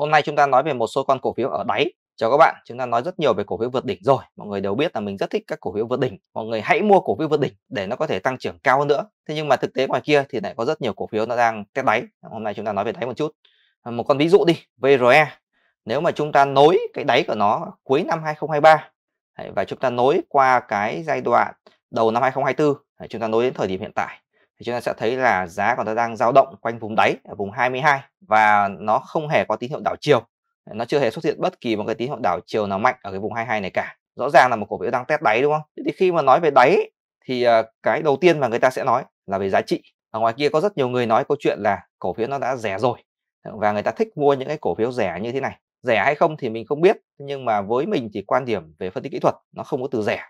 hôm nay chúng ta nói về một số con cổ phiếu ở đáy Chào các bạn, chúng ta nói rất nhiều về cổ phiếu vượt đỉnh rồi. Mọi người đều biết là mình rất thích các cổ phiếu vượt đỉnh. Mọi người hãy mua cổ phiếu vượt đỉnh để nó có thể tăng trưởng cao hơn nữa. Thế nhưng mà thực tế ngoài kia thì lại có rất nhiều cổ phiếu nó đang test đáy. Hôm nay chúng ta nói về đáy một chút. À, một con ví dụ đi, VRE. Nếu mà chúng ta nối cái đáy của nó cuối năm 2023 và chúng ta nối qua cái giai đoạn đầu năm 2024, chúng ta nối đến thời điểm hiện tại thì chúng ta sẽ thấy là giá của nó đang dao động quanh vùng đáy ở vùng 22 và nó không hề có tín hiệu đảo chiều nó chưa hề xuất hiện bất kỳ một cái tín hiệu đảo chiều nào mạnh ở cái vùng 22 này cả rõ ràng là một cổ phiếu đang test đáy đúng không thì khi mà nói về đáy thì ờ, cái đầu tiên mà người ta sẽ nói là về giá trị ở ngoài kia có rất nhiều người nói câu chuyện là cổ phiếu nó đã rẻ rồi và người ta thích mua những cái cổ phiếu rẻ như thế này rẻ hay không thì mình không biết nhưng mà với mình thì quan điểm về phân tích kỹ thuật nó không có từ rẻ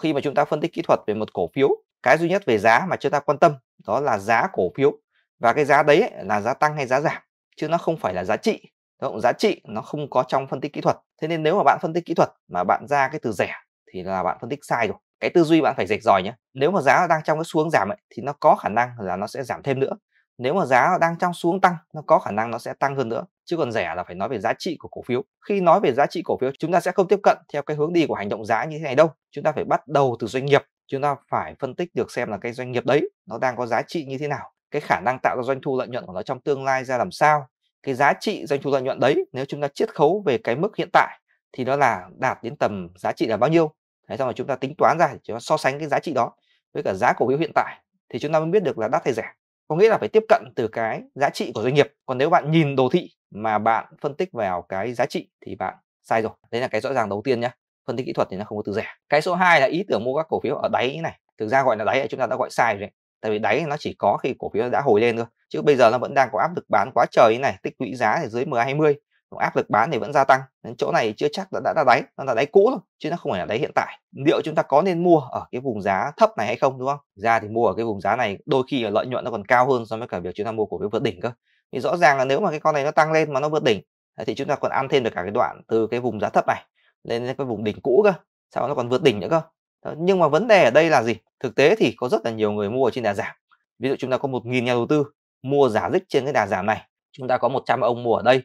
khi mà chúng ta phân tích kỹ thuật về một cổ phiếu cái duy nhất về giá mà chúng ta quan tâm đó là giá cổ phiếu và cái giá đấy là giá tăng hay giá giảm chứ nó không phải là giá trị động giá trị nó không có trong phân tích kỹ thuật thế nên nếu mà bạn phân tích kỹ thuật mà bạn ra cái từ rẻ thì là bạn phân tích sai rồi cái tư duy bạn phải rạch dòi nhé nếu mà giá đang trong cái xu hướng giảm ấy, thì nó có khả năng là nó sẽ giảm thêm nữa nếu mà giá đang trong xuống tăng nó có khả năng nó sẽ tăng hơn nữa chứ còn rẻ là phải nói về giá trị của cổ phiếu khi nói về giá trị cổ phiếu chúng ta sẽ không tiếp cận theo cái hướng đi của hành động giá như thế này đâu chúng ta phải bắt đầu từ doanh nghiệp chúng ta phải phân tích được xem là cái doanh nghiệp đấy nó đang có giá trị như thế nào cái khả năng tạo ra doanh thu lợi nhuận của nó trong tương lai ra làm sao cái giá trị doanh thu lợi nhuận đấy nếu chúng ta chiết khấu về cái mức hiện tại thì nó là đạt đến tầm giá trị là bao nhiêu thế xong rồi chúng ta tính toán ra chúng ta so sánh cái giá trị đó với cả giá cổ phiếu hiện tại thì chúng ta mới biết được là đắt hay rẻ có nghĩa là phải tiếp cận từ cái giá trị của doanh nghiệp còn nếu bạn nhìn đồ thị mà bạn phân tích vào cái giá trị thì bạn sai rồi đấy là cái rõ ràng đầu tiên nhé phân tích kỹ thuật thì nó không có từ rẻ cái số 2 là ý tưởng mua các cổ phiếu ở đáy này thực ra gọi là đáy chúng ta đã gọi sai rồi tại vì đáy nó chỉ có khi cổ phiếu đã hồi lên thôi chứ bây giờ nó vẫn đang có áp lực bán quá trời như này tích lũy giá thì dưới mười hai mươi, áp lực bán thì vẫn gia tăng đến chỗ này chưa chắc đã, đã là đáy nó là đáy cũ rồi chứ nó không phải là đáy hiện tại liệu chúng ta có nên mua ở cái vùng giá thấp này hay không đúng không ra thì mua ở cái vùng giá này đôi khi lợi nhuận nó còn cao hơn so với cả việc chúng ta mua cổ phiếu vượt đỉnh cơ thì rõ ràng là nếu mà cái con này nó tăng lên mà nó vượt đỉnh thì chúng ta còn ăn thêm được cả cái đoạn từ cái vùng giá thấp này lên cái vùng đỉnh cũ cơ sau đó nó còn vượt đỉnh nữa cơ đó. nhưng mà vấn đề ở đây là gì thực tế thì có rất là nhiều người mua ở trên đà giảm ví dụ chúng ta có một nghìn nhà đầu tư mua giả dích trên cái đà giảm này chúng ta có 100 ông mua ở đây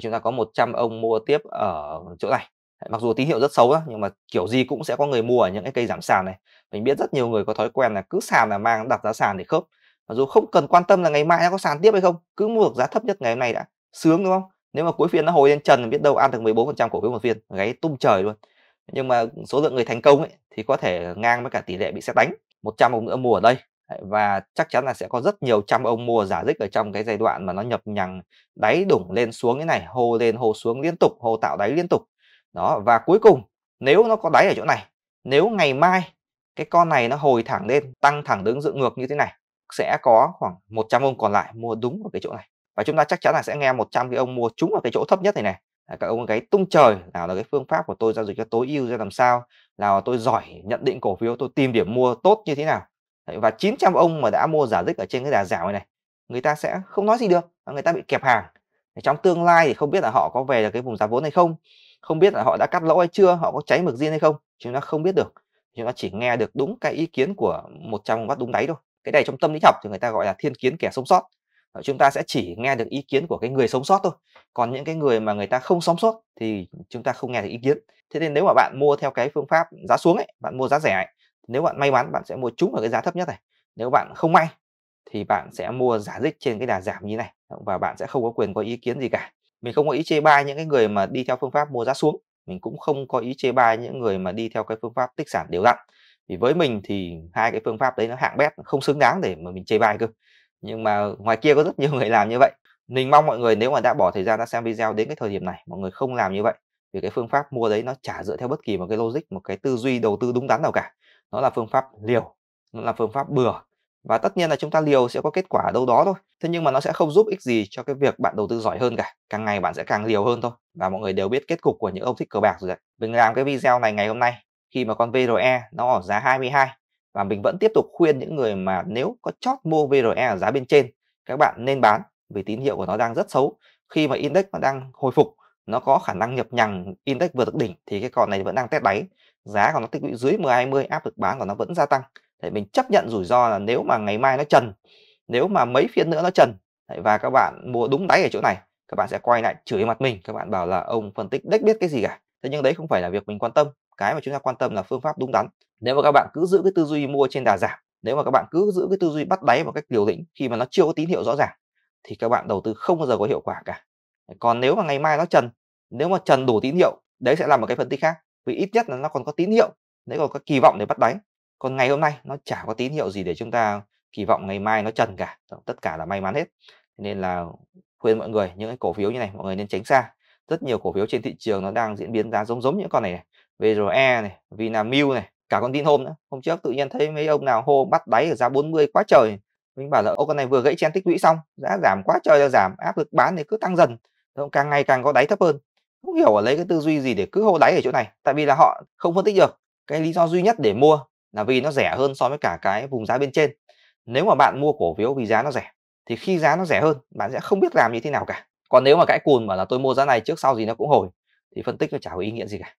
chúng ta có 100 ông mua tiếp ở chỗ này mặc dù tín hiệu rất xấu đó, nhưng mà kiểu gì cũng sẽ có người mua ở những cái cây giảm sàn này mình biết rất nhiều người có thói quen là cứ sàn là mang đặt giá sàn để khớp mặc dù không cần quan tâm là ngày mai nó có sàn tiếp hay không cứ mua được giá thấp nhất ngày hôm nay đã sướng đúng không nếu mà cuối phiên nó hồi lên trần biết đâu ăn được 14% cổ phiếu một phiên gáy tung trời luôn nhưng mà số lượng người thành công ấy, thì có thể ngang với cả tỷ lệ bị xét đánh 100 ông nữa mua ở đây và chắc chắn là sẽ có rất nhiều trăm ông mua giả dích ở trong cái giai đoạn mà nó nhập nhằng đáy đủng lên xuống thế này hô lên hô xuống liên tục hô tạo đáy liên tục đó và cuối cùng nếu nó có đáy ở chỗ này nếu ngày mai cái con này nó hồi thẳng lên tăng thẳng đứng dựng ngược như thế này sẽ có khoảng 100 ông còn lại mua đúng ở cái chỗ này và chúng ta chắc chắn là sẽ nghe 100 cái ông mua trúng ở cái chỗ thấp nhất này này à, các ông gáy tung trời nào là cái phương pháp của tôi giao dịch cho tối ưu ra làm sao nào là tôi giỏi nhận định cổ phiếu tôi tìm điểm mua tốt như thế nào Đấy, và 900 ông mà đã mua giả dích ở trên cái đà giảm này, này người ta sẽ không nói gì được người ta bị kẹp hàng trong tương lai thì không biết là họ có về được cái vùng giá vốn hay không không biết là họ đã cắt lỗ hay chưa họ có cháy mực riêng hay không chúng ta không biết được chúng ta chỉ nghe được đúng cái ý kiến của 100 ông bắt đúng đáy thôi cái này trong tâm lý học thì người ta gọi là thiên kiến kẻ sống sót Ờ, chúng ta sẽ chỉ nghe được ý kiến của cái người sống sót thôi còn những cái người mà người ta không sống sót thì chúng ta không nghe được ý kiến thế nên nếu mà bạn mua theo cái phương pháp giá xuống ấy bạn mua giá rẻ ấy, nếu bạn may mắn bạn sẽ mua trúng ở cái giá thấp nhất này nếu bạn không may thì bạn sẽ mua giả dích trên cái đà giảm như này và bạn sẽ không có quyền có ý kiến gì cả mình không có ý chê bai những cái người mà đi theo phương pháp mua giá xuống mình cũng không có ý chê bai những người mà đi theo cái phương pháp tích sản đều đặn vì với mình thì hai cái phương pháp đấy nó hạng bét không xứng đáng để mà mình chê bai cơ nhưng mà ngoài kia có rất nhiều người làm như vậy mình mong mọi người nếu mà đã bỏ thời gian ra xem video đến cái thời điểm này mọi người không làm như vậy vì cái phương pháp mua đấy nó chả dựa theo bất kỳ một cái logic một cái tư duy đầu tư đúng đắn nào cả nó là phương pháp liều nó là phương pháp bừa và tất nhiên là chúng ta liều sẽ có kết quả đâu đó thôi thế nhưng mà nó sẽ không giúp ích gì cho cái việc bạn đầu tư giỏi hơn cả càng ngày bạn sẽ càng liều hơn thôi và mọi người đều biết kết cục của những ông thích cờ bạc rồi đấy mình làm cái video này ngày hôm nay khi mà con VRE nó ở giá 22 và mình vẫn tiếp tục khuyên những người mà nếu có chót mua VRE ở giá bên trên các bạn nên bán vì tín hiệu của nó đang rất xấu khi mà index nó đang hồi phục nó có khả năng nhập nhằng index vừa được đỉnh thì cái con này vẫn đang test đáy giá của nó tích lũy dưới 1020 áp lực bán của nó vẫn gia tăng để mình chấp nhận rủi ro là nếu mà ngày mai nó trần nếu mà mấy phiên nữa nó trần và các bạn mua đúng đáy ở chỗ này các bạn sẽ quay lại chửi mặt mình các bạn bảo là ông phân tích đếch biết cái gì cả thế nhưng đấy không phải là việc mình quan tâm cái mà chúng ta quan tâm là phương pháp đúng đắn nếu mà các bạn cứ giữ cái tư duy mua trên đà giảm nếu mà các bạn cứ giữ cái tư duy bắt đáy một cách liều lĩnh khi mà nó chưa có tín hiệu rõ ràng thì các bạn đầu tư không bao giờ có hiệu quả cả còn nếu mà ngày mai nó trần nếu mà trần đủ tín hiệu đấy sẽ là một cái phân tích khác vì ít nhất là nó còn có tín hiệu đấy còn có kỳ vọng để bắt đáy còn ngày hôm nay nó chả có tín hiệu gì để chúng ta kỳ vọng ngày mai nó trần cả tất cả là may mắn hết nên là khuyên mọi người những cái cổ phiếu như này mọi người nên tránh xa rất nhiều cổ phiếu trên thị trường nó đang diễn biến giá giống giống những con này, này VRE này, Vinamilk này, cả con tin hôm nữa. Hôm trước tự nhiên thấy mấy ông nào hô bắt đáy ở giá 40 quá trời. Mình bảo là ô con này vừa gãy chen tích lũy xong, giá giảm quá trời là giảm, áp lực bán thì cứ tăng dần. Ông càng ngày càng có đáy thấp hơn. Không hiểu ở lấy cái tư duy gì để cứ hô đáy ở chỗ này, tại vì là họ không phân tích được. Cái lý do duy nhất để mua là vì nó rẻ hơn so với cả cái vùng giá bên trên. Nếu mà bạn mua cổ phiếu vì giá nó rẻ thì khi giá nó rẻ hơn, bạn sẽ không biết làm như thế nào cả. Còn nếu mà cãi cùn mà là tôi mua giá này trước sau gì nó cũng hồi thì phân tích nó chả có ý nghĩa gì cả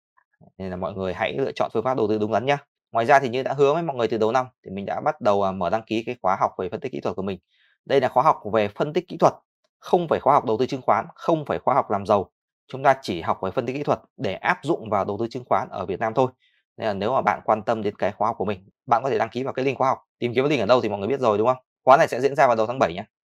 nên là mọi người hãy lựa chọn phương pháp đầu tư đúng đắn nhé ngoài ra thì như đã hứa với mọi người từ đầu năm thì mình đã bắt đầu à, mở đăng ký cái khóa học về phân tích kỹ thuật của mình đây là khóa học về phân tích kỹ thuật không phải khóa học đầu tư chứng khoán không phải khóa học làm giàu chúng ta chỉ học về phân tích kỹ thuật để áp dụng vào đầu tư chứng khoán ở Việt Nam thôi nên là nếu mà bạn quan tâm đến cái khóa học của mình bạn có thể đăng ký vào cái link khóa học tìm kiếm link ở đâu thì mọi người biết rồi đúng không khóa này sẽ diễn ra vào đầu tháng 7 nhé